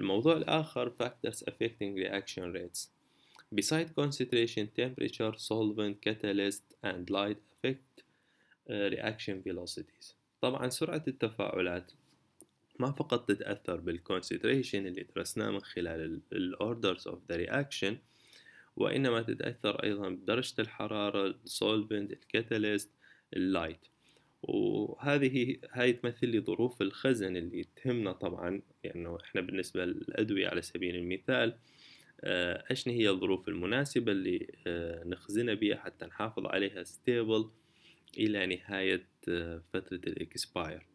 الموضوع الآخر factors affecting reaction rates beside concentration temperature solvent catalyst and light affect reaction velocities طبعا سرعة التفاعلات ما فقط تتأثر بالconcentration اللي درسناه من خلال الأوردرز أوف ذا رياكشن وإنما تتأثر أيضا بدرجة الحرارة solvent, catalyst, light وهذه هاي تمثل لي ظروف الخزن اللي تهمنا طبعا لأنه يعني إحنا بالنسبة للأدوية على سبيل المثال آه، إيش هي الظروف المناسبة اللي آه، نخزنها بها حتى نحافظ عليها ستيبل إلى نهاية آه، فترة الإكسباير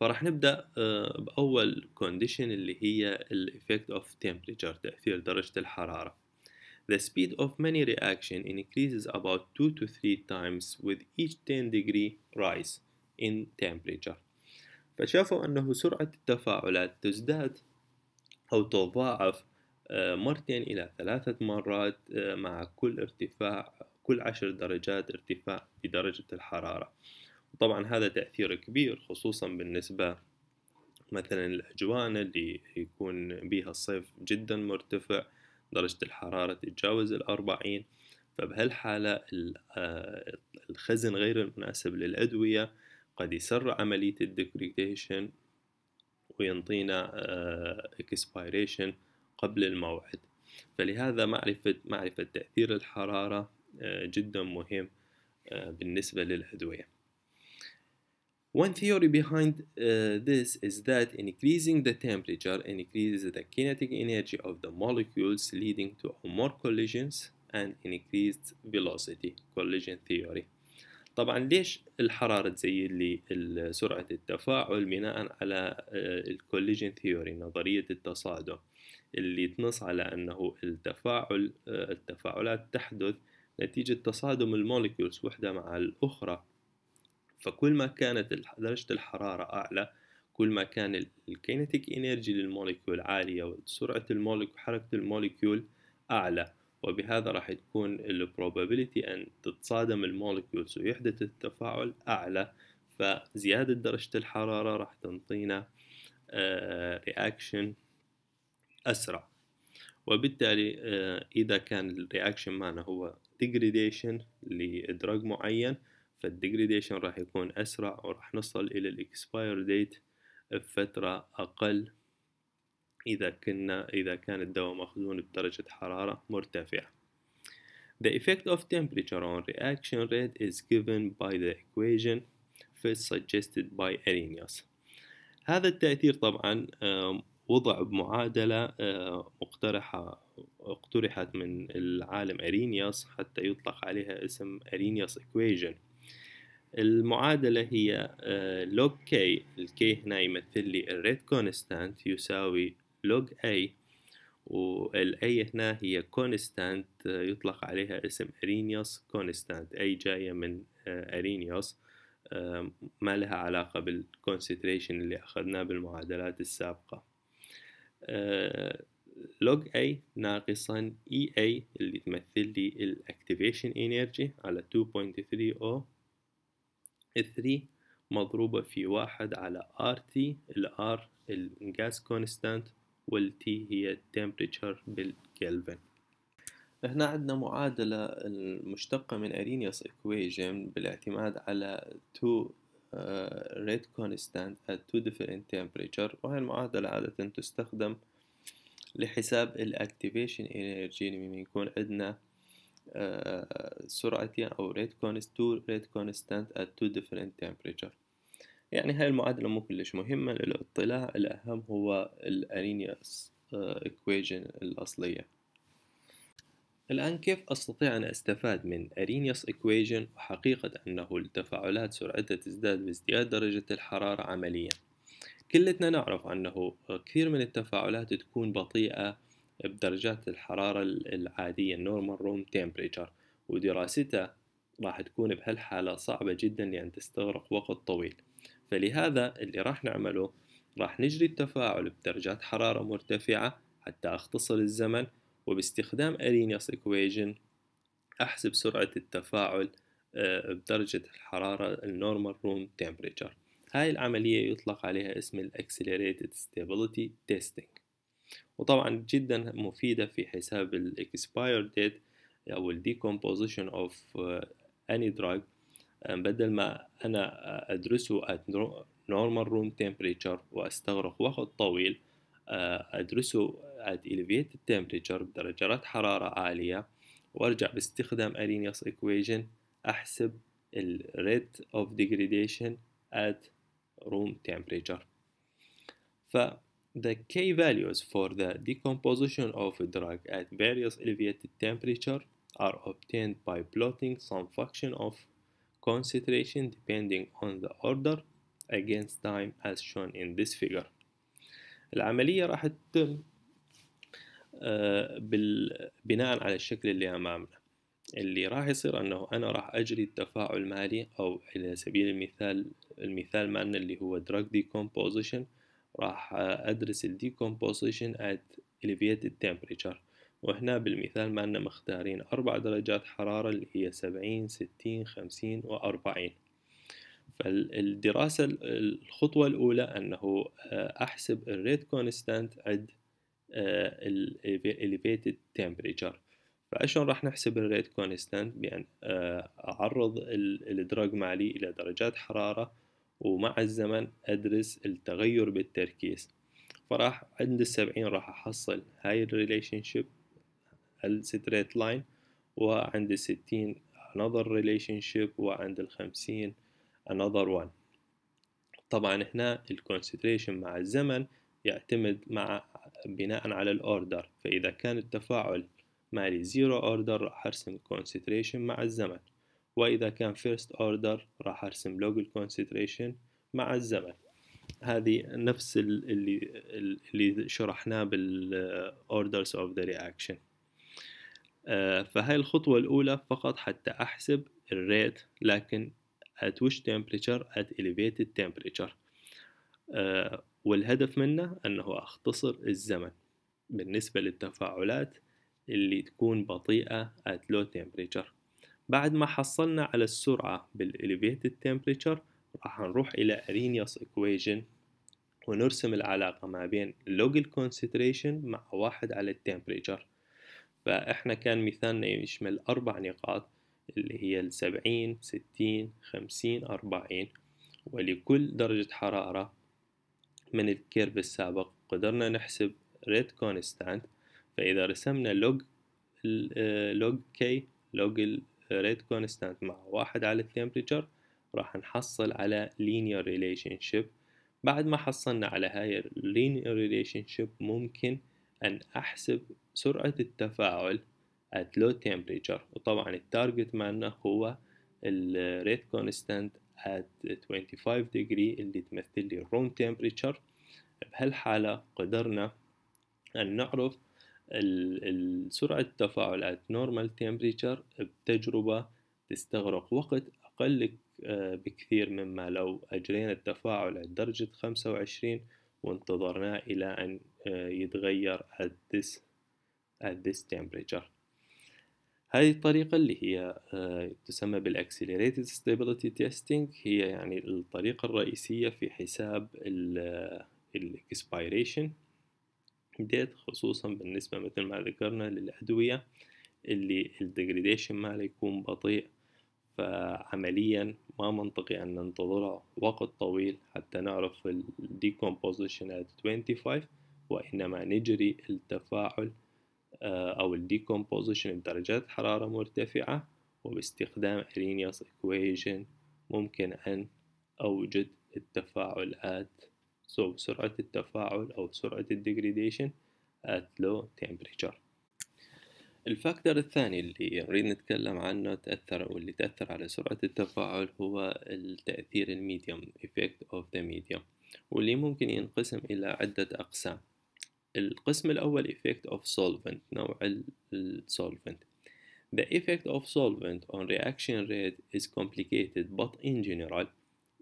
فراح نبدأ بأول كونديشن اللي هي الإفكت أوف تمبريتشر تأثير درجة الحرارة The speed of many reaction increases about 2 to 3 times with each 10 degree rise in temperature فشافوا أنه سرعة التفاعلات تزداد أو تضاعف آه، مرتين إلى ثلاثة مرات آه، مع كل ارتفاع كل عشر درجات ارتفاع في درجة الحرارة طبعا هذا تأثير كبير خصوصا بالنسبة مثلا الأجوان اللي يكون بيها الصيف جدا مرتفع درجة الحرارة تتجاوز الأربعين فبهالحالة آه، الخزن غير المناسب للأدوية قد يسرع عملية الديكريتيشن وينطينا اكسبيريشن آه، قبل الموعد فلهذا معرفة معرفة تأثير الحرارة آه، جدا مهم بالنسبة للأدوية One theory behind uh, this is that increasing the temperature increases the kinetic energy of the molecules leading to more collisions and increased velocity collision theory طبعا ليش الحرارة تزيد لي سرعة التفاعل بناء على الكوليجين ثيوري نظرية التصادم اللي تنص على أنه التفاعل التفاعلات تحدث نتيجة تصادم المولكيولز وحدة مع الأخرى فكل ما كانت درجة الحرارة أعلى كل ما كان الكينيتيك انرجي للموليكيول عالية وسرعة الموليكيول وحركة الموليكيول أعلى وبهذا راح تكون probability أن تتصادم الموليكيولز ويحدث التفاعل أعلى فزيادة درجة الحرارة راح تنطينا رياكشن أسرع وبالتالي إذا كان الرياكشن معنا هو degradation لدرج معين فالديجريديشن راح يكون أسرع وراح نصل إلى الإكسباير ديت بفترة أقل إذا كنا إذا كان الدواء مخزون بدرجة حرارة مرتفعة. The effect of temperature on reaction rate is given by the equation first suggested by Arrhenius. هذا التأثير طبعا وضع بمعادلة مقترحة اقترحت من العالم أرينياس حتى يطلق عليها اسم أرينياس equation المعادلة هي لوج كي الكي هنا يمثل لي الريت كونستانت يساوي لوج اي والاي هنا هي كونستانت آه، يطلق عليها اسم ارينيوس كونستانت اي جاية من ارينيوس آه، آه، ما لها علاقة بالكونسنتريشن اللي أخذناه بالمعادلات السابقة لوج اي ناقصا اي e a اللي تمثل لي الاكتيفيشن انرجي على 2.30 3 مضروبة في واحد على RT R الجاز كونستانت وال T هي التمبريتشر بالكلفن هنا عندنا معادلة المشتقة من أرينيوس equation بالاعتماد على two آه، rate constant at two different temperature وهي المعادلة عادة تستخدم لحساب الاكتيفيشن انرجي لما يكون عندنا آه، سرعتي أو rate كونست تو ريت كونستانت ات تو ديفرنت تمبريتشر يعني هاي المعادلة مو كلش مهمة للاطلاع الأهم هو الأرينيوس إكويجن آه، الأصلية الآن كيف أستطيع أن أستفاد من أرينيوس إكويجن وحقيقة أنه التفاعلات سرعتها تزداد بازدياد درجة الحرارة عملياً كلتنا نعرف أنه كثير من التفاعلات تكون بطيئة بدرجات الحرارة العادية normal room temperature ودراستها راح تكون بهالحالة صعبة جدا لأن تستغرق وقت طويل فلهذا اللي راح نعمله راح نجري التفاعل بدرجات حرارة مرتفعة حتى أختصر الزمن وباستخدام Arrhenius equation أحسب سرعة التفاعل آه، بدرجة الحرارة normal room temperature هاي العملية يطلق عليها اسم Accelerated Stability Testing وطبعا جدا مفيدة في حساب ال expired date أو ال decomposition of any drug بدل ما أنا أدرسه at normal room temperature وأستغرق وقت طويل أدرسه at elevated temperature بدرجات حرارة عالية وأرجع باستخدام أرينيوس equation أحسب ال rate of degradation at room temperature ف The K values for the decomposition of a drug at various elevated temperature are obtained by plotting some function of concentration depending on the order against time as shown in this figure العملية راح تتم بناء على الشكل اللي أمامنا اللي راح يصير أنه أنا راح أجري التفاعل مالي أو على سبيل المثال المثال مالنا اللي هو drug decomposition راح ادرس الديكومبوزيشن decomposition at elevated temperature وهنا بالمثال ما مختارين أربع درجات حرارة اللي هي سبعين ستين خمسين وأربعين فالدراسة الخطوة الأولى أنه آه، أحسب الريت كونستانت عند ال elevated temperature فعشان راح نحسب الريت كونستانت بأن آه، أعرض الدراج مالي إلى درجات حرارة ومع الزمن أدرس التغير بالتركيز فراح عند السبعين راح أحصل هاي الريليشن شيب الستريت لاين وعند الستين another relationship وعند الخمسين another one طبعا هنا الكونسنتريشن مع الزمن يعتمد مع بناء على الاوردر فإذا كان التفاعل مالي زيرو اوردر راح أرسم concentration مع الزمن وإذا كان first order راح أرسم local الكونسنتريشن مع الزمن هذه نفس اللي اللي شرحناه بال orders اوف آه، ذا رياكشن فهاي الخطوة الأولى فقط حتى أحسب الريت لكن at which temperature at elevated temperature آه، والهدف منه أنه أختصر الزمن بالنسبة للتفاعلات اللي تكون بطيئة at low temperature بعد ما حصلنا على السرعة بالإليفيتد تمبريتشر راح نروح إلى أرينيوس إكويجن ونرسم العلاقة ما بين لوج الكونسنتريشن مع واحد على التمبريتشر فإحنا كان مثالنا يشمل أربع نقاط اللي هي السبعين ستين خمسين أربعين ولكل درجة حرارة من الكيرف السابق قدرنا نحسب ريت كونستانت فإذا رسمنا لوج لوج كي لوج rate كونستانت مع واحد على التمبريتشر راح نحصل على linear relationship بعد ما حصلنا على هاي linear relationship ممكن أن أحسب سرعة التفاعل at low temperature وطبعا التارجت مالنا هو الريت كونستانت at 25 ديجري اللي تمثل لي الروم temperature بهالحالة قدرنا أن نعرف سرعة التفاعل at normal temperature بتجربة تستغرق وقت أقل آه، بكثير مما لو أجرينا التفاعل at درجة 25 وانتظرناه إلى أن آه، يتغير at this, at this temperature هذه الطريقة اللي هي آه، تسمى بالaccelerated stability testing هي يعني الطريقة الرئيسية في حساب الـ expiration ديت خصوصا بالنسبة مثل ما ذكرنا للأدوية اللي الديجريديشن مالها يكون بطيء فعمليا ما منطقي أن ننتظرها وقت طويل حتى نعرف الديكومبوزيشن ات at 25 وإنما نجري التفاعل آه، أو الديكومبوزيشن بدرجات حرارة مرتفعة وباستخدام أرينيوس إكويجن ممكن أن أوجد التفاعل at سو so, سرعة التفاعل أو سرعة الديجريديشن at low temperature الفاكتور الثاني اللي نريد نتكلم عنه تأثر واللي تأثر على سرعة التفاعل هو التأثير الميديوم effect of the medium واللي ممكن ينقسم إلى عدة أقسام القسم الأول effect of solvent نوع solvent The effect of solvent on reaction rate is complicated but in general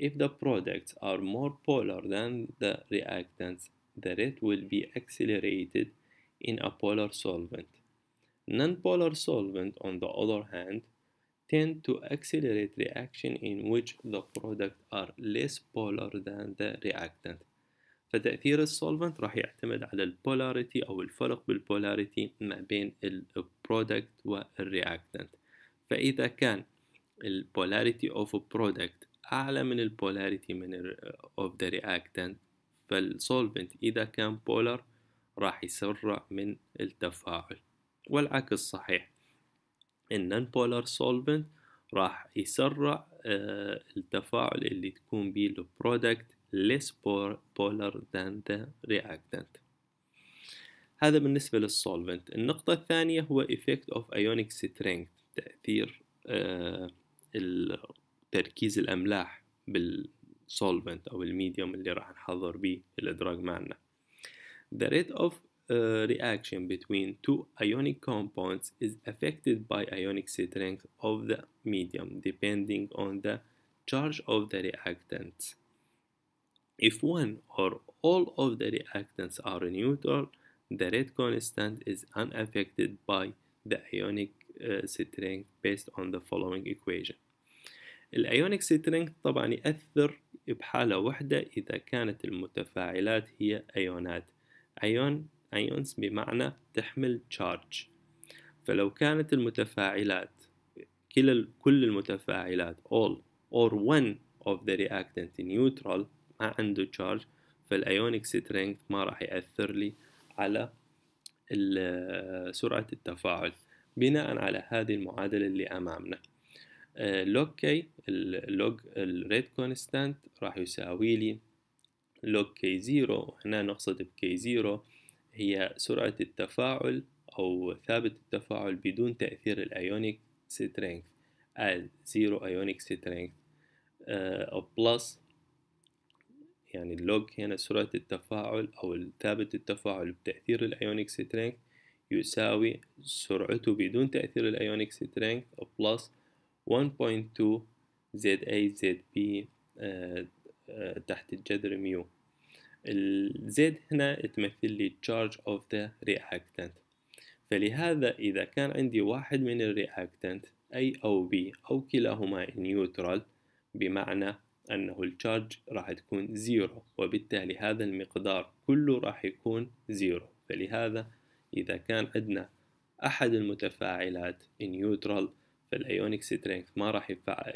If the products are more polar than the reactants, the rate will be accelerated in a polar solvent. Nonpolar solvent, on the other hand, tend to accelerate reaction in which the products are less polar than the reactant. فتأثير السولفنت راح يعتمد على البولاريتي أو الفرق بالبولاريتي ما بين البرودكت والرياكتنت فإذا كان البولاريتي a product أعلى من البولاريتي من of the reactant فالسولفنت إذا كان بولر راح يسرع من التفاعل والعكس صحيح ان بولار سولفنت راح يسرع آه، التفاعل اللي تكون بيه البرودكت less polar than the reactant هذا بالنسبة للسولفنت النقطة الثانية هو effect of ionic strength تأثير آه، تركيز الأملاح بالsolvent أو الميديوم اللي راح نحضر بيه الإدراج معنا The rate of uh, reaction between two ionic compounds is affected by ionic strength of the medium depending on the charge of the reactants. If one or all of the reactants are neutral, the rate constant is unaffected by the ionic uh, strength based on the following equation. الايونيك سترينج طبعا يأثر بحالة واحدة إذا كانت المتفاعلات هي أيونات أيون أيونز بمعنى تحمل تشارج فلو كانت المتفاعلات كل كل المتفاعلات all or one of the reactant neutral ما عنده تشارج فالأيونيك سترينج ما راح يأثر لي على سرعة التفاعل بناء على هذه المعادلة اللي أمامنا آه، لوكي uh, اللوج الريت كونستانت راح يساوي لي لوج كي زيرو وهنا نقصد بكي زيرو هي سرعة التفاعل أو ثابت التفاعل بدون تأثير الأيونيك سترينث at زيرو أيونيك سترينث أو بلس يعني اللوج هنا سرعة التفاعل أو ثابت التفاعل بتأثير الأيونيك سترينث يساوي سرعته بدون تأثير الأيونيك سترينث بلس 1.2 زد اي زد بي آه، آه، تحت الجذر ميو الزد هنا تمثل لي charge of the reactant فلهذا إذا كان عندي واحد من الرياكتنت أي أو بي أو كلاهما نيوترال بمعنى أنه الشارج راح تكون زيرو وبالتالي هذا المقدار كله راح يكون زيرو فلهذا إذا كان عندنا أحد المتفاعلات نيوترال فالايونيك سترينث ما راح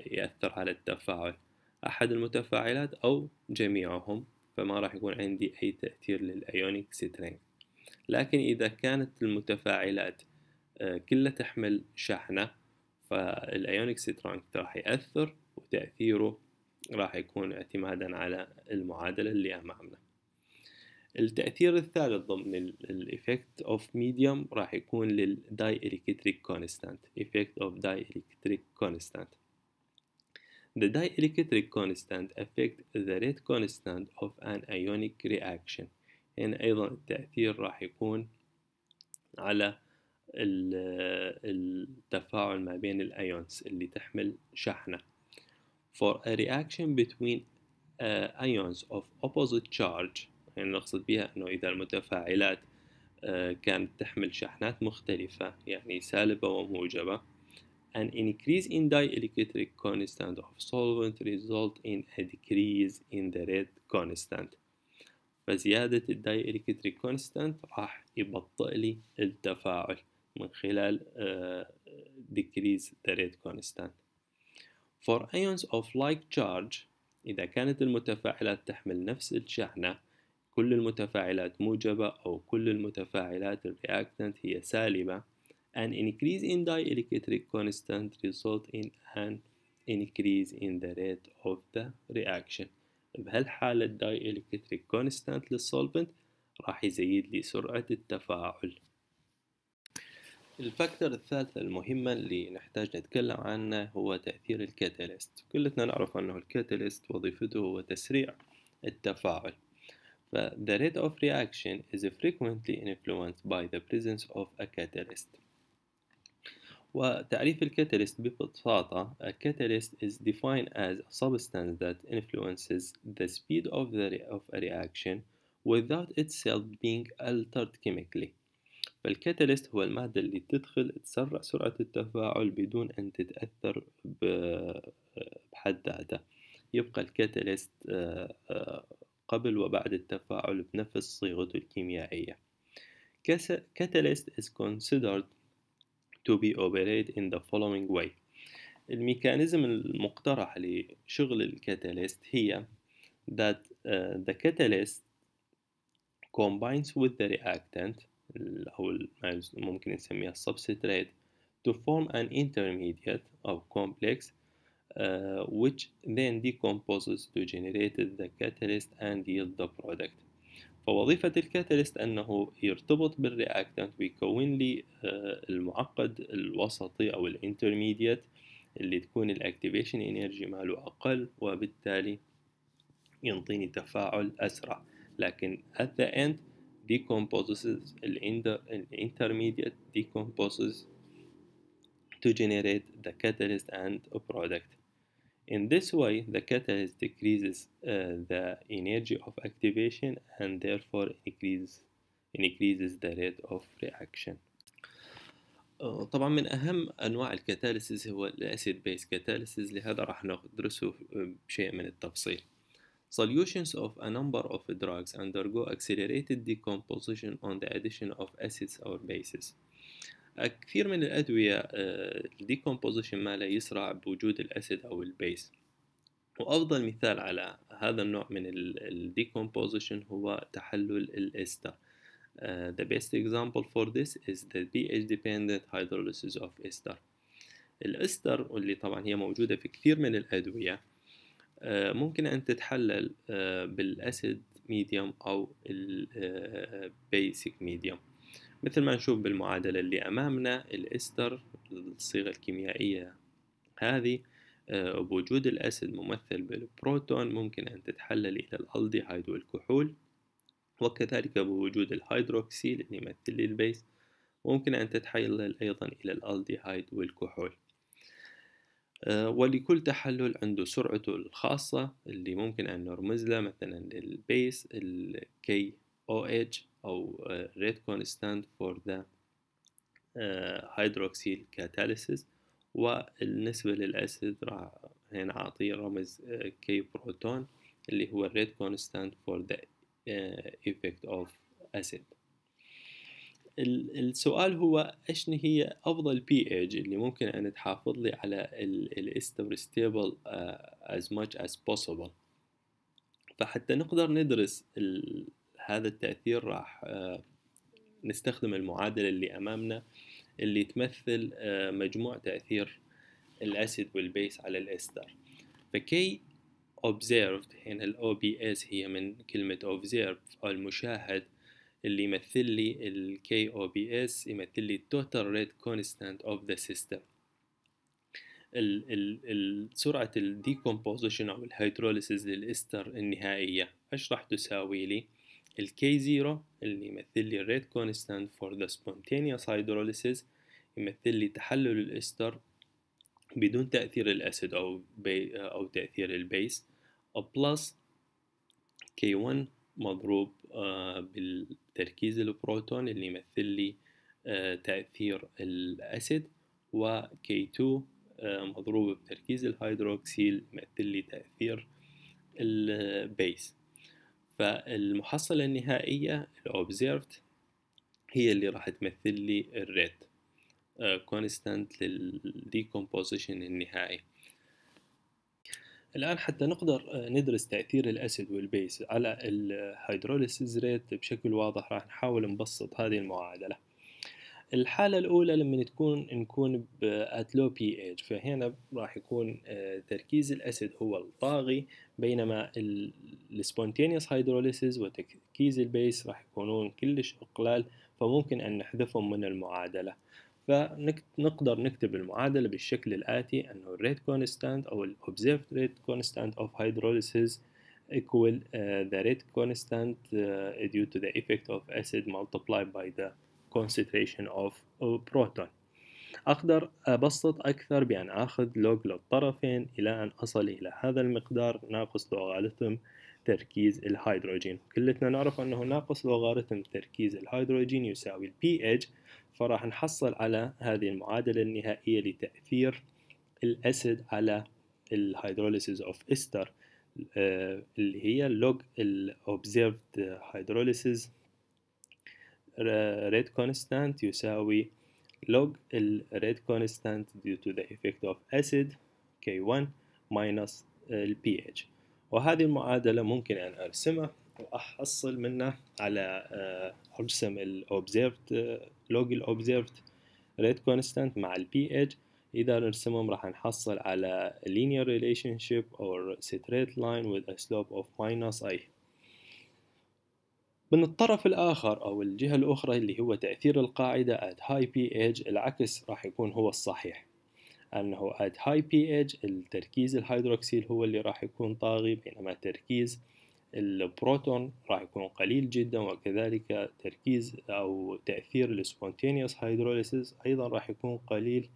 يأثر على التفاعل أحد المتفاعلات أو جميعهم فما راح يكون عندي أي تأثير للأيونيك سترينث لكن إذا كانت المتفاعلات آه، كلها تحمل شحنة فالأيونيك سترينث راح يأثر وتأثيره راح يكون اعتمادا على المعادلة اللي أمامنا التأثير الثالث ضمن الـ effect of medium راح يكون للـ dielectric constant effect of dielectric constant The dielectric constant affect the rate constant of an ionic reaction هنا أيضا التأثير راح يكون على التفاعل ما بين الأيونز اللي تحمل شحنة For a reaction between uh, ions of opposite charge يعني نقصد بها أنه إذا المتفاعلات كانت تحمل شحنات مختلفة يعني سالبة وموجبة an increase in dielectric constant of solvent result in a decrease in the rate constant فزيادة dielectric constant راح يبطئ لي التفاعل من خلال decrease the rate constant for ions of like charge إذا كانت المتفاعلات تحمل نفس الشحنة كل المتفاعلات موجبة أو كل المتفاعلات الرياكتانت هي سالبة an increase in dielectric constant result in an increase in the rate of the reaction بهالحالة dielectric constant للصولفنت راح يزيد لي سرعة التفاعل الفاكتور الثالث المهمة اللي نحتاج نتكلم عنه هو تأثير الكاتاليست كلنا نعرف أنه الكاتاليست وظيفته هو تسريع التفاعل The rate of reaction is frequently influenced by the presence of a catalyst. وتعريف الكاتاليست ببساطة a catalyst is defined as a substance that influences the speed of, the of a reaction without itself being altered chemically فالكاتاليست هو المادة اللي تدخل تسرع سرعة التفاعل بدون أن تتأثر بحد ذاته يبقى الكاتاليست قبل وبعد التفاعل بنفس صيغته الكيميائية Catalyst is considered to be operated in the following way الميكانيزم المقترح لشغل الكاتاليست هي that uh, the catalyst combines with the reactant أو ممكن نسميها substrate to form an intermediate أو complex uh, which then decomposes to generate the catalyst and yield the product فوظيفة الكاتاليست أنه يرتبط بالرياكتنت ويكون لي المعقد الوسطي أو الانترميديت اللي تكون الاكتيفيشن انرجي ماله أقل وبالتالي ينطيني تفاعل أسرع لكن at the end decomposes intermediate decomposes to generate the catalyst and product In this way, the catalyst decreases uh, the energy of activation and therefore increases, increases the rate of reaction. طبعا من أهم أنواع الكاتاليسيز هو الأسيد بيس كاتاليسيز لهذا راح ندرسه بشيء من التفصيل. Solutions of a number of drugs undergo accelerated decomposition on the addition of acids or bases. كثير من الأدوية آه، الديكومبوزيشن مالها يسرع بوجود الأسيد أو البيس وأفضل مثال على هذا النوع من الديكومبوزيشن هو تحلل الإستر Uh, آه، the best example for this is the pH-dependent hydrolysis of ester. الإستر واللي طبعا هي موجودة في كثير من الأدوية uh, ممكن أن تتحلل uh, بالأسيد ميديوم أو البيسك ميديوم مثل ما نشوف بالمعادلة اللي أمامنا الإستر الصيغة الكيميائية هذه آه، بوجود الأسيد ممثل بالبروتون ممكن أن تتحلل إلى الألديهايد والكحول وكذلك بوجود الهيدروكسيل اللي يمثل لي البيس ممكن أن تتحلل أيضا إلى الألديهايد والكحول آه، ولكل تحلل عنده سرعته الخاصة اللي ممكن أن نرمز له مثلا للبيس ال KOH أو ريدكون آه، stand for the هيدروكسيل آه، كاتاليسيس والنسبة للأسيد راح هنا أعطيه رمز كي آه، بروتون اللي هو الريد كونستانت فور ذا effect of acid السؤال هو ايش هي افضل pH اللي ممكن ان تحافظ لي على الاستر ستيبل از ماتش از possible فحتى نقدر ندرس ال هذا التأثير راح آه، نستخدم المعادلة اللي أمامنا اللي تمثل آه، مجموع تأثير الأسيد والبيس على الإستر فكي observed هنا يعني ال OBS هي من كلمة observe المشاهد اللي يمثل لي ال KOBS يمثل لي total rate constant of the system ال ال سرعة الديكومبوزيشن أو الهيدروليسيس للإستر النهائية إيش راح تساوي لي؟ ال K0 اللي يمثل لي الrate constant for the spontaneous hydrolysis يمثل لي تحلل الإستر بدون تأثير الأسيد أو بي أو تأثير البيس بلس K1 مضروب آه، بالتركيز البروتون اللي يمثل لي آه، تأثير الأسيد و K2 آه، مضروب بتركيز الهيدروكسيل يمثل لي تأثير البيس فالمحصلة النهائية الobserved هي اللي راح تمثل لي الريت كونستانت آه، للديكومبوزيشن النهائي الآن حتى نقدر آه، ندرس تأثير الأسيد والبيس على الهيدروليسيز ريت بشكل واضح راح نحاول نبسط هذه المعادلة الحالة الأولى لما تكون نكون at low pH فهنا راح يكون آه، تركيز الأسيد هو الطاغي بينما السبونتينيوس هيدروليسيس وتركيز البيس راح يكونون كلش قلال فممكن أن نحذفهم من المعادلة فنقدر نكتب المعادلة بالشكل الآتي أنه الريت كونستانت أو ال observed rate constant of hydrolysis equal uh, the rate constant uh, due to the effect of acid multiplied by the concentration of proton أقدر أبسط أكثر بأن أخذ لوج للطرفين إلى أن أصل إلى هذا المقدار ناقص لوغاريتم تركيز الهيدروجين كلتنا نعرف أنه ناقص لوغاريتم تركيز الهيدروجين يساوي الـ pH فراح نحصل على هذه المعادلة النهائية لتأثير الأسيد على الهيدروليسيس أوف إستر اللي هي لوج observed hydrolysis rate constant يساوي log ال rate constant due to the effect of acid K1 minus ال pH وهذه المعادلة ممكن أن أرسمها وأحصل منها على أرسم ال observed log ال observed rate constant مع ال pH إذا نرسمهم راح نحصل على linear relationship or straight line with a slope of minus I من الطرف الآخر أو الجهة الأخرى اللي هو تأثير القاعدة at high pH العكس راح يكون هو الصحيح أنه at high pH التركيز الهيدروكسيل هو اللي راح يكون طاغي بينما تركيز البروتون راح يكون قليل جدا وكذلك تركيز أو تأثير السبونتينيوس hydrolysis أيضا راح يكون قليل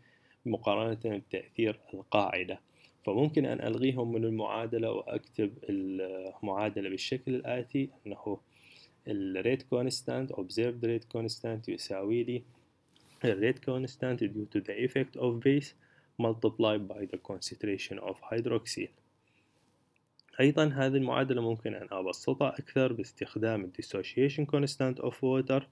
مقارنة بتأثير القاعدة فممكن أن ألغيهم من المعادلة وأكتب المعادلة بالشكل الآتي أنه الريت كونستانت observed rate constant يساوي لي الريت constant due to the effect of base multiplied by the concentration of hydroxyl أيضا هذه المعادلة ممكن أن أبسطها أكثر باستخدام dissociation constant of water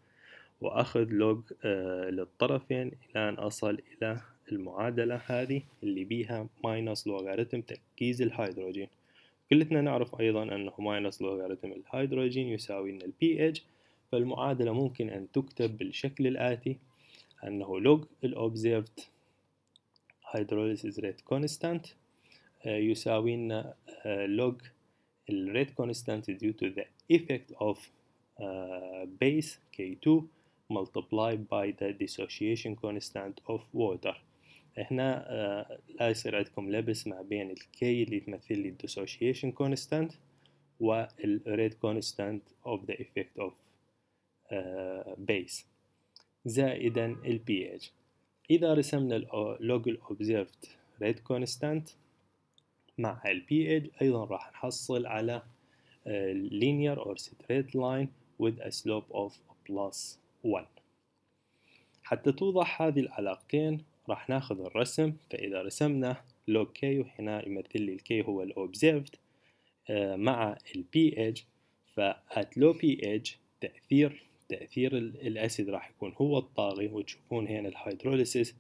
وأخذ لوج آه للطرفين إلى أن أصل إلى المعادلة هذه اللي بيها minus لوغاريتم تركيز الهيدروجين كلتنا نعرف أيضا أن minus logarithm الهيدروجين يساوي لنا البي pH فالمعادلة ممكن أن تكتب بالشكل الآتي أنه log ال observed hydrolysis rate constant يساوي لنا log ال rate constant due to the effect of base K2 multiplied by the dissociation constant of water احنا آه، لا يصير عندكم لبس ما بين الكي اللي تمثل لي الديسوشيشن كونستانت والريت كونستانت اوف ذا ايفكت اوف بيس زائدا البي اتش اذا رسمنا اللوج observed ريت كونستانت مع البي اتش ايضا راح نحصل على لينير اور ستريت لاين line with a slope of plus 1 حتى توضح هذه العلاقتين راح ناخذ الرسم فإذا رسمنا لوج كي وهنا يمثل لي الكي هو الأوبزيرفد آه، مع البي pH فات لو بي اتش تأثير تأثير الأسيد راح يكون هو الطاغي وتشوفون هنا الهيدروليسيس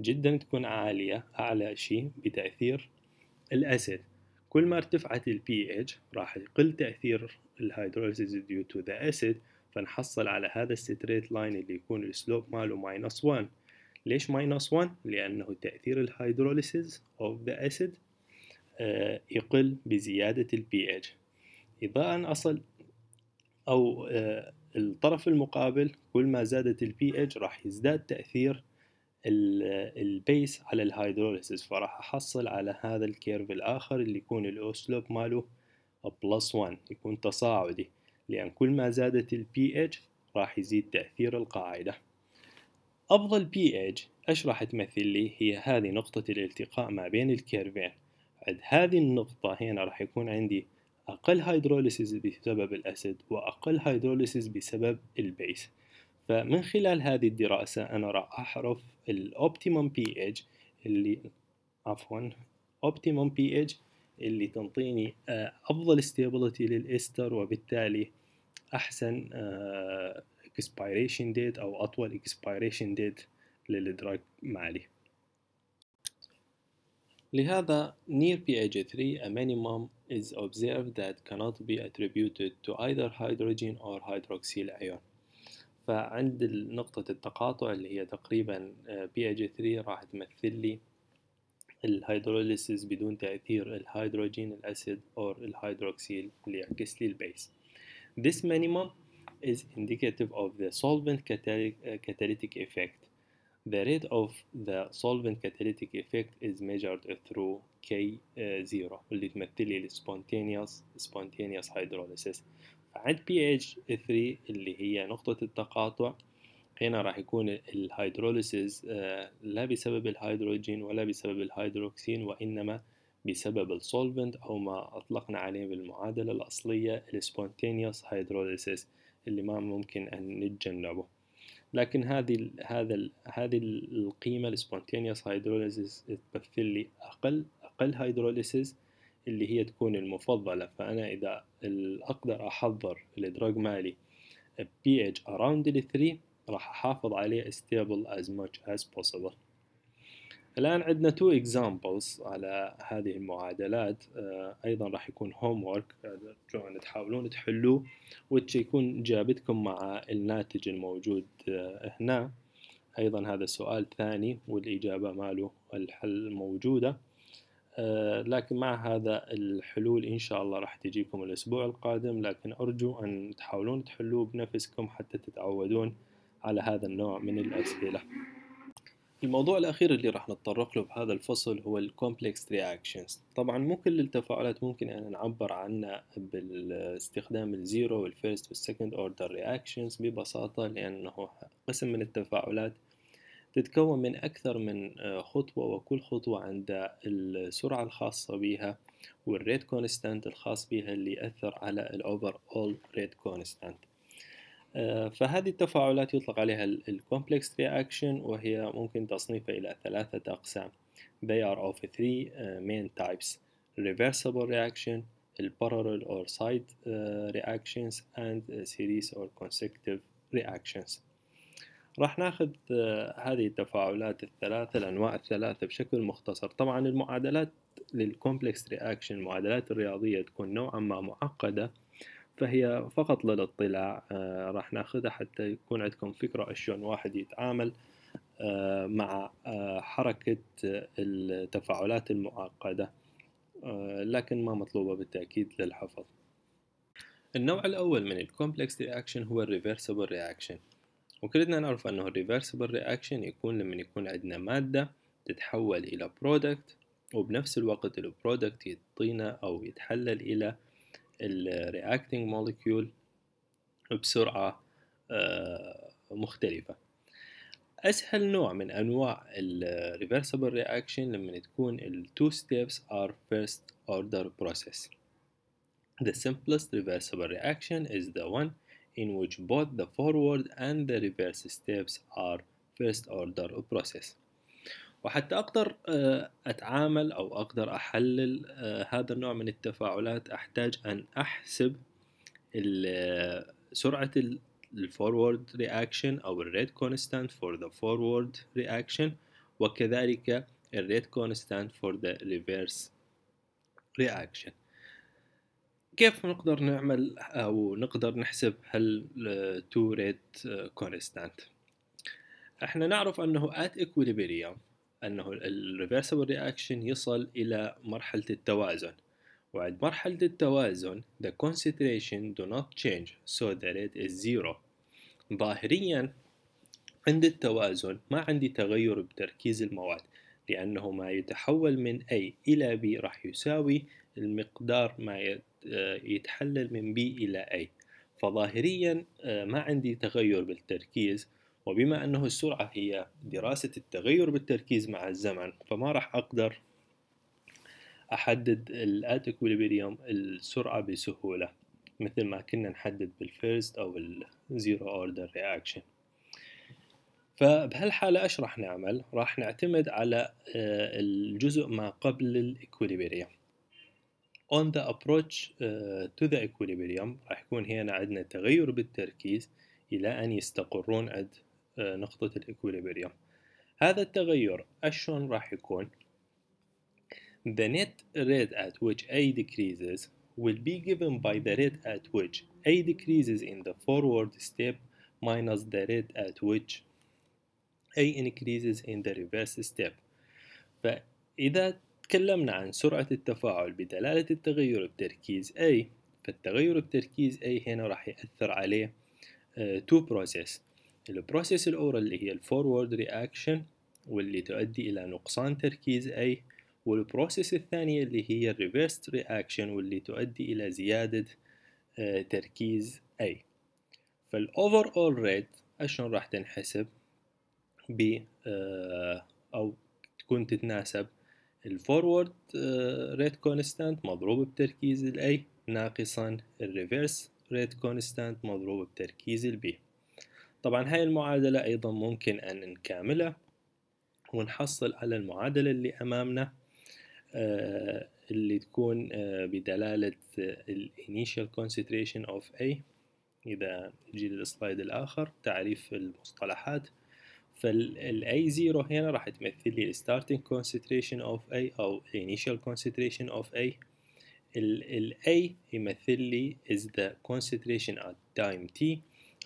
جدا تكون عالية أعلى شيء بتأثير الأسيد كل ما ارتفعت البي pH راح يقل تأثير الهيدروليسيس ديو تو ذا أسيد فنحصل على هذا الستريت لاين اللي يكون السلوب ماله ماينس 1 ليش ماينس 1 لانه تاثير الهيدروليسيز اوف ذا اسيد يقل بزياده البي اتش اذا اصل او آه، الطرف المقابل كل ما زادت البي اتش راح يزداد تاثير البيس آه، على الهيدروليسيس فراح احصل على هذا الكيرف الاخر اللي يكون الاوسلوب ماله بلس 1 يكون تصاعدي لان كل ما زادت البي اتش راح يزيد تاثير القاعده أفضل بي إيج إيش راح تمثل لي هي هذه نقطة الالتقاء ما بين الكيرفين عند هذه النقطة هنا راح يكون عندي أقل هيدروليسيس بسبب الأسيد وأقل هيدروليسيس بسبب البيس فمن خلال هذه الدراسة أنا راح أحرف الأوبتيموم بي إيج اللي عفوا أوبتيموم بي إيج اللي تنطيني آه، أفضل استيبلتي للإستر وبالتالي أحسن آه، اكسبيريشن ديت او اطول اكسبيريشن ديت للدراج معالي لهذا near pH3 a minimum is observed that cannot be attributed to either hydrogen or hydroxyl ion فعند نقطة التقاطع اللي هي تقريبا آه، pH3 راح تمثل لي الهيدروليسيس بدون تأثير الهيدروجين الأسيد أو الهيدروكسيل اللي يعكس لي البيس This minimum is indicative of the solvent catalytic effect. The rate of the solvent catalytic effect is measured through K0 اللي تمثل لي ال spontaneous spontaneous hydrolysis فعند pH 3 اللي هي نقطة التقاطع هنا راح يكون الهيدروليسيز لا بسبب الهيدروجين ولا بسبب الهيدروكسين وإنما بسبب السولفنت أو ما أطلقنا عليه بالمعادلة الأصلية spontaneous hydrolysis. اللي ما ممكن أن نتجنبه لكن هذه هذا هذه القيمه السبونتينيوس هيدروليسيس تمثل لي اقل اقل هيدروليسيس اللي هي تكون المفضله فانا اذا اقدر احضر الدرج مالي pH around 3 راح احافظ عليه stable as much as possible الآن عندنا تو اكزامبلز على هذه المعادلات آه، أيضا راح يكون هوم وورك ترجعون تحاولون تحلوه وتشيكون جابتكم مع الناتج الموجود آه، هنا أيضا هذا سؤال ثاني والإجابة ماله الحل موجودة آه، لكن مع هذا الحلول إن شاء الله راح تجيكم الأسبوع القادم لكن أرجو أن تحاولون تحلوه بنفسكم حتى تتعودون على هذا النوع من الأسئلة الموضوع الأخير اللي راح نتطرق له بهذا الفصل هو الكومبلكس رياكشنز طبعا مو كل التفاعلات ممكن أن نعبر عنها باستخدام الزيرو والفيرست والسكند أوردر رياكشنز ببساطة لأنه قسم من التفاعلات تتكون من أكثر من آه، خطوة وكل خطوة عندها السرعة الخاصة بها والريت كونستانت الخاص بها اللي يأثر على الأوفر أول ريت كونستانت آه، فهذه التفاعلات يطلق عليها الكومبلكس رياكشن وهي ممكن تصنيفها إلى ثلاثة أقسام they are of three آه، main types reversible reaction parallel or side آه، reactions and series or consecutive reactions راح ناخذ هذه التفاعلات الثلاثة الأنواع الثلاثة بشكل مختصر طبعا المعادلات للكومبلكس رياكشن المعادلات الرياضية تكون نوعا ما معقدة فهي فقط للاطلاع آه، راح ناخذها حتى يكون عندكم فكرة شلون واحد يتعامل آه، مع آه، حركة التفاعلات المعقدة لكن ما مطلوبة بالتأكيد للحفظ النوع نعم. الأول من الكومبلكس رياكشن هو الريفرسبل رياكشن وكلنا نعرف أنه الريفرسبل رياكشن يكون لما يكون عندنا مادة تتحول إلى برودكت وبنفس الوقت البرودكت يعطينا أو يتحلل إلى الرياكتنج مولكيول بسرعة مختلفة أسهل نوع من أنواع الريفرسبل رياكشن لما تكون الـ two steps are first order process The simplest reversible reaction is the one in which both the forward and the reverse steps are first order process وحتى اقدر آه، اتعامل او اقدر احلل آه، هذا النوع من التفاعلات احتاج ان احسب آه، سرعه الفورورد رياكشن او الريت كونستانت فور ذا فورورد رياكشن وكذلك الريت كونستانت فور ذا ريفيرس رياكشن كيف نقدر نعمل او نقدر نحسب هال تو ريت كونستانت احنا نعرف انه at equilibrium انه الريفرسبل رياكشن يصل الى مرحله التوازن وعند مرحله التوازن the concentration do not change so the rate is zero ظاهريا عند التوازن ما عندي تغير بتركيز المواد لأنه ما يتحول من A إلى B راح يساوي المقدار ما آه، يتحلل من B إلى A فظاهريا آه، ما عندي تغير بالتركيز وبما أنه السرعة هي دراسة التغير بالتركيز مع الزمن فما راح أقدر أحدد الات اكويليبريوم السرعة بسهولة مثل ما كنا نحدد بالفيرست أو الزيرو أوردر رياكشن فبهالحالة ايش راح نعمل؟ راح نعتمد على آه، الجزء ما قبل الإكوليبريم on the approach آه، to the equilibrium راح يكون هنا عندنا تغير بالتركيز إلى أن يستقرون عند نقطة الإكوليبريوم هذا التغير أشون راح يكون The net rate at which A decreases will be given by the rate at which A decreases in the forward step minus the rate at which A increases in the reverse step فإذا تكلمنا عن سرعة التفاعل بدلالة التغير بتركيز A فالتغير بتركيز A هنا راح يأثر عليه two process البروسيس الأورال اللي هي الفورورد رياكشن واللي تؤدي إلى نقصان تركيز أي والبروسيس الثانية اللي هي الريفيرس رياكشن واللي تؤدي إلى زيادة آه، تركيز أي فالأوفر أول ريت أشون راح تنحسب ب آه، أو تكون تتناسب الفورورد ريت آه، كونستانت مضروب بتركيز الاي ناقصا الريفيرس ريت كونستانت مضروب بتركيز البي طبعا هاي المعادلة أيضا ممكن أن نكاملها ونحصل على المعادلة اللي أمامنا آه، اللي تكون آه، بدلالة آه، ال initial concentration of A إذا نجي للسلايد الآخر تعريف المصطلحات فالـ A0 هنا راح تمثل لي starting concentration of A أو initial concentration of A ال A يمثل لي is the concentration at time T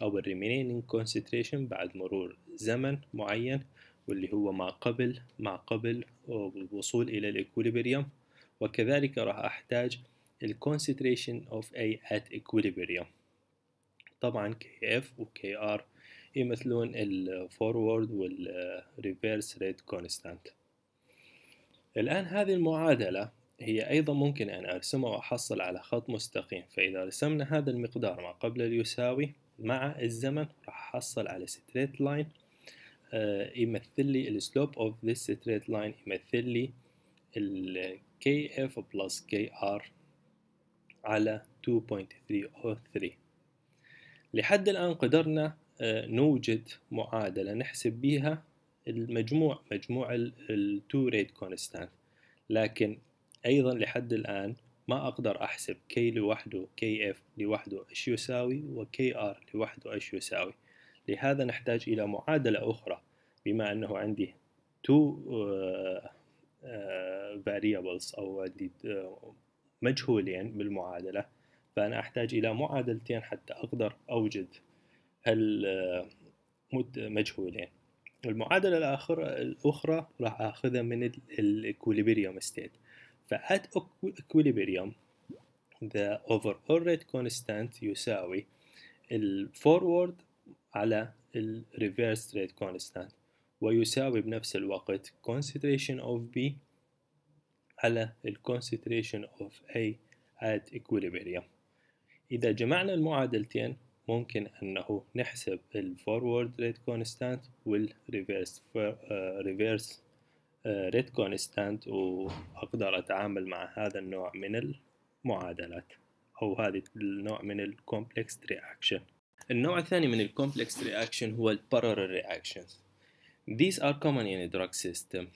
أو ال remaining concentration بعد مرور زمن معين واللي هو ما قبل ما قبل الوصول إلى الإكوليبريم وكذلك راح أحتاج الـ concentration of A at equilibrium طبعا KF و KR يمثلون الـ forward والـ reverse rate constant الآن هذه المعادلة هي أيضا ممكن أن أرسمها وأحصل على خط مستقيم فإذا رسمنا هذا المقدار ما قبل اليساوي مع الزمن راح احصل على ستريت لاين آه، يمثل لي السلوب اوف ذس ستريت لاين يمثل لي اف KF كي KR على 2.303 لحد الآن قدرنا آه، نوجد معادلة نحسب بها المجموع مجموع التو ريت كونستانت لكن أيضا لحد الآن ما أقدر أحسب K لوحده KF لوحده إيش يساوي وKR لوحده إيش يساوي لهذا نحتاج إلى معادلة أخرى بما أنه عندي two آه، آه، variables أو عندي آه، مجهولين بالمعادلة فأنا أحتاج إلى معادلتين حتى أقدر أوجد المجهولين المعادلة الأخرى الأخرى راح أخذها من الإكوليبريوم ستيت فat equilibrium the overall rate constant يساوي ال forward على ال reverse rate constant ويساوي بنفس الوقت concentration of B على ال concentration of A at equilibrium إذا جمعنا المعادلتين ممكن أنه نحسب ال forward rate constant وال reverse, uh, reverse ريت كونستانت وأقدر أتعامل مع هذا النوع من المعادلات أو هذا النوع من الكومبلكس رياكشن النوع الثاني من الكومبلكس رياكشن هو البارالل رياكشنز These are common in a drug system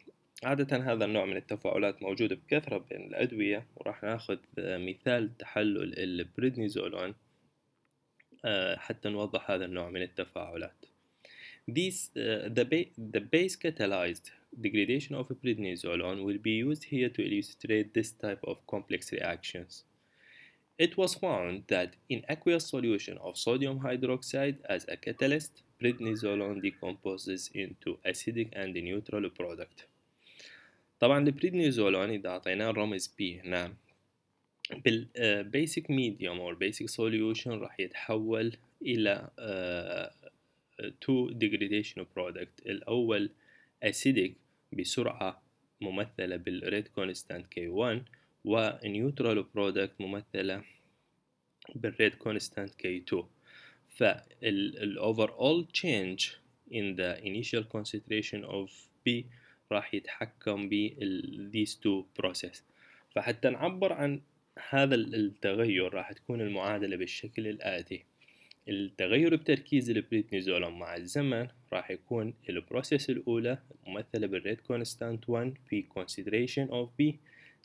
عادة هذا النوع من التفاعلات موجودة بكثرة بين الأدوية وراح ناخذ مثال تحلل البريدنيزولون آه، حتى نوضح هذا النوع من التفاعلات These, uh, the, ba the base catalyzed degradation of prednisolone will be used here to illustrate this type of complex reactions. It was found that in aqueous solution of sodium hydroxide as a catalyst, prednisolone decomposes into acidic and neutral product. طبعا البريدنيزولون إذا أعطيناه الرمز B هنا بالبيسك medium or basic solution راح يتحول إلى two degradation product الأول acidic بسرعة ممثلة بالريد كونستانت كي 1 ونيوترال برودكت ممثلة بالريد كونستانت كي 2 أول change in the initial concentration of B راح يتحكم ب these two process فحتى نعبر عن هذا التغير راح تكون المعادلة بالشكل الآتي التغير بتركيز لبريتنيزولون مع الزمن راح يكون البروسيس الأولى ممثلة بالريد كونستانت 1 في consideration of B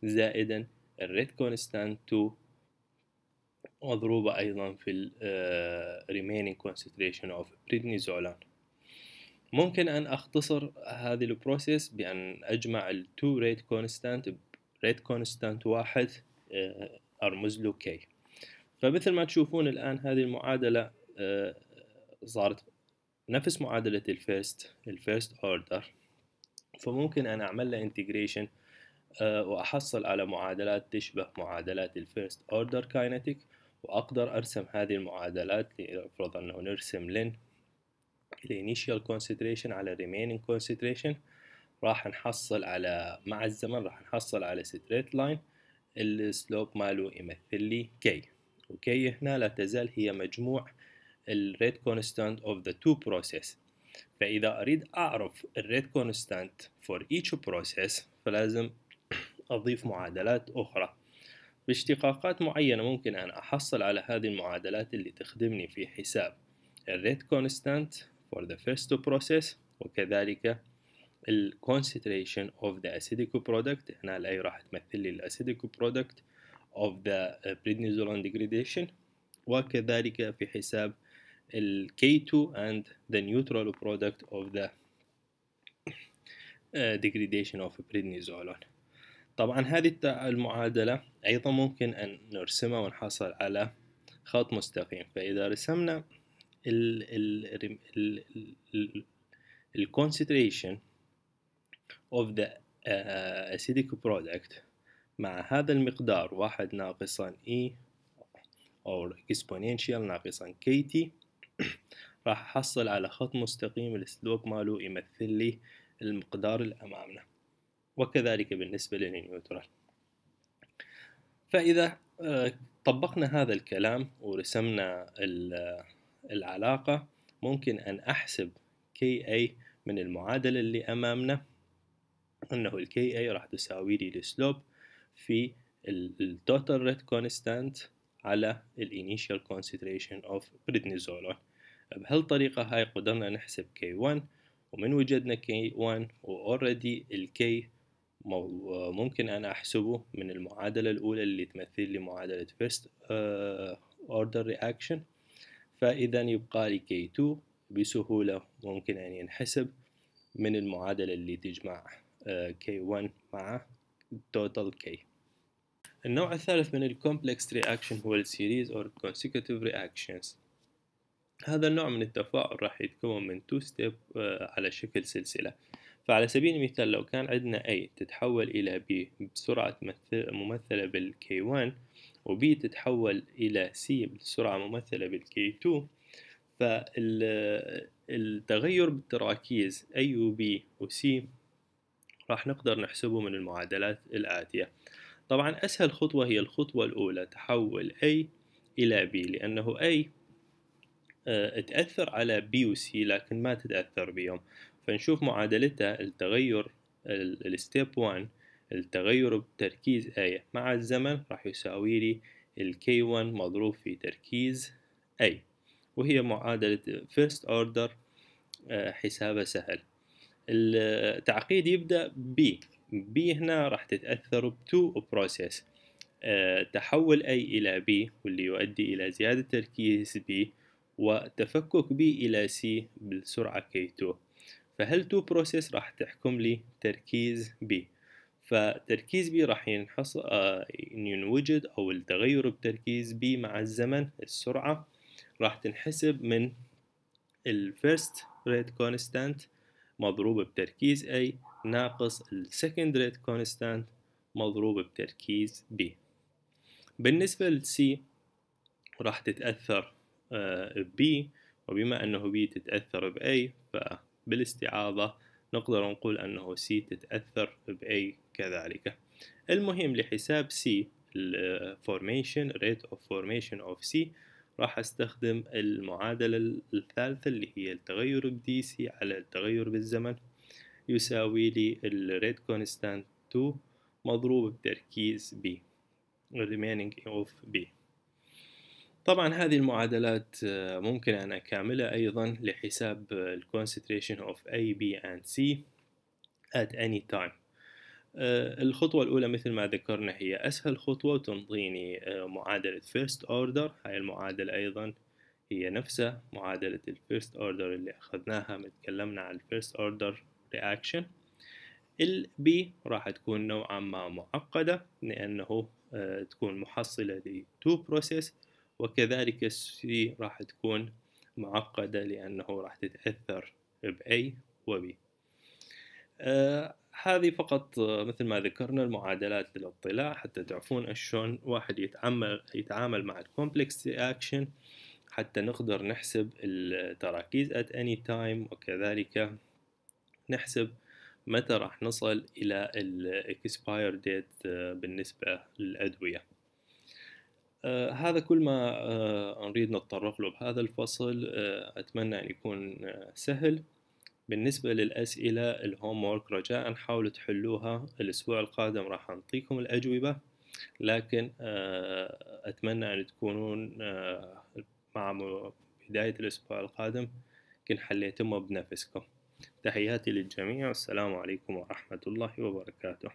زائدا الريد كونستانت 2 مضروبة أيضا في الـ uh, آه، remaining concentration of prednisolone ممكن أن أختصر هذه البروسيس بأن أجمع ال 2 rate constant rate constant واحد uh, أرمز له K فمثل ما تشوفون الآن هذه المعادلة آه، صارت نفس معادلة الفيرست الفيرست اوردر فممكن أن أعمل له انتجريشن آه، وأحصل على معادلات تشبه معادلات الفيرست اوردر كاينتيك وأقدر أرسم هذه المعادلات لنفرض أنه نرسم لن الانيشال كونسنتريشن على remaining كونسنتريشن راح نحصل على مع الزمن راح نحصل على ستريت لاين السلوب ماله يمثل لي كي اوكي هنا لا تزال هي مجموع rate كونستانت اوف ذا تو بروسيس فاذا اريد اعرف rate كونستانت فور each بروسيس فلازم اضيف معادلات اخرى باشتقاقات معينة ممكن أن أحصل على هذه المعادلات اللي تخدمني في حساب rate كونستانت for the first two process وكذلك ال concentration of the acidic product هنا الأي راح تمثل لي الأسيديك برودكت of the prednisolone degradation وكذلك في حساب ال K2 and the neutral product of the degradation of prednisolone طبعا هذه المعادلة أيضا ممكن أن نرسمها ونحصل على خط مستقيم فإذا رسمنا ال ال ال ال concentration of the acidic product مع هذا المقدار واحد ناقصا E أو exponential ناقصا KT راح أحصل على خط مستقيم السلوب ماله يمثل لي المقدار الأمامنا وكذلك بالنسبة للنيوترال فإذا آه، طبقنا هذا الكلام ورسمنا آه، العلاقة ممكن أن أحسب KA من المعادلة اللي أمامنا أنه ال KA راح تساوي لي السلوب في التوتال ريت كونستانت على الانيشال كونسنتريشن اوف بريدنيزولون بهالطريقة هاي قدرنا نحسب K1 ومن وجدنا K1 واوريدي الكي ممكن أنا أحسبه من المعادلة الأولى اللي تمثل لي معادلة first آه، order reaction فإذا يبقى لي K2 بسهولة ممكن أن ينحسب من المعادلة اللي تجمع آه، K1 مع total K النوع الثالث من الكومبلكس رياكشن هو السيريز أو consecutive رياكشنز هذا النوع من التفاعل راح يتكون من تو ستيب آه، على شكل سلسلة فعلى سبيل المثال لو كان عندنا A تتحول إلى B بسرعة ممثلة بالكي 1 وبي تتحول إلى C بسرعة ممثلة بالكي 2 فالتغير بالتراكيز A و B و C راح نقدر نحسبه من المعادلات الآتية طبعا أسهل خطوة هي الخطوة الأولى تحول A إلى B لأنه A آه، تأثر على B و C لكن ما تتأثر بهم فنشوف معادلتها التغير الستيب 1 التغير بتركيز A مع الزمن راح يساوي لي الكي 1 مضروب في تركيز A وهي معادلة first order آه، حسابها سهل التعقيد آه، يبدأ ب بي هنا راح تتأثر بتو بروسيس آه، تحول أي إلى بي واللي يؤدي إلى زيادة تركيز بي وتفكك بي إلى سي بالسرعة كي تو فهل تو بروسيس راح تحكم لي تركيز بي فتركيز بي راح ينحص آه، ينوجد أو التغير بتركيز بي مع الزمن السرعة راح تنحسب من الفيرست ريت كونستانت مضروبة بتركيز أي ناقص السكند ريت كونستانت مضروب بتركيز B بالنسبة لسي راح تتأثر آه، ب وبما أنه B تتأثر ب A فبالاستعاضة نقدر نقول أنه C تتأثر ب A كذلك المهم لحساب C آه، formation rate of formation of C راح استخدم المعادلة الثالثة اللي هي التغير بدي سي على التغير بالزمن يساوي لي الريت كونستانت 2 مضروب بتركيز B remaining of B طبعا هذه المعادلات آه، ممكن أن أكاملها أيضا لحساب ال concentration of A, B and C at any time آه، الخطوة الأولى مثل ما ذكرنا هي أسهل خطوة وتنطيني آه، معادلة first order هاي المعادلة أيضا هي نفسها معادلة ال first order اللي أخذناها متكلمنا عن ال first order reaction ال B راح تكون نوعا ما معقدة لأنه آه، تكون محصلة ل two process وكذلك ال C راح تكون معقدة لأنه راح تتأثر ب A و B آه، هذه فقط آه، مثل ما ذكرنا المعادلات للاطلاع حتى تعرفون شلون واحد يتعامل يتعامل مع الكومبلكس رياكشن حتى نقدر نحسب التراكيز at any time وكذلك نحسب متى راح نصل إلى الاكسباير آه، ديت بالنسبة للأدوية آه، هذا كل ما آه، نريد نتطرق له بهذا الفصل أتمنى أن يكون سهل بالنسبة للأسئلة الهومورك رجاء حاولوا تحلوها الأسبوع القادم راح نعطيكم الأجوبة لكن أتمنى أن تكونون مع بداية الأسبوع القادم كن حليتمها بنفسكم تحياتي للجميع والسلام عليكم ورحمة الله وبركاته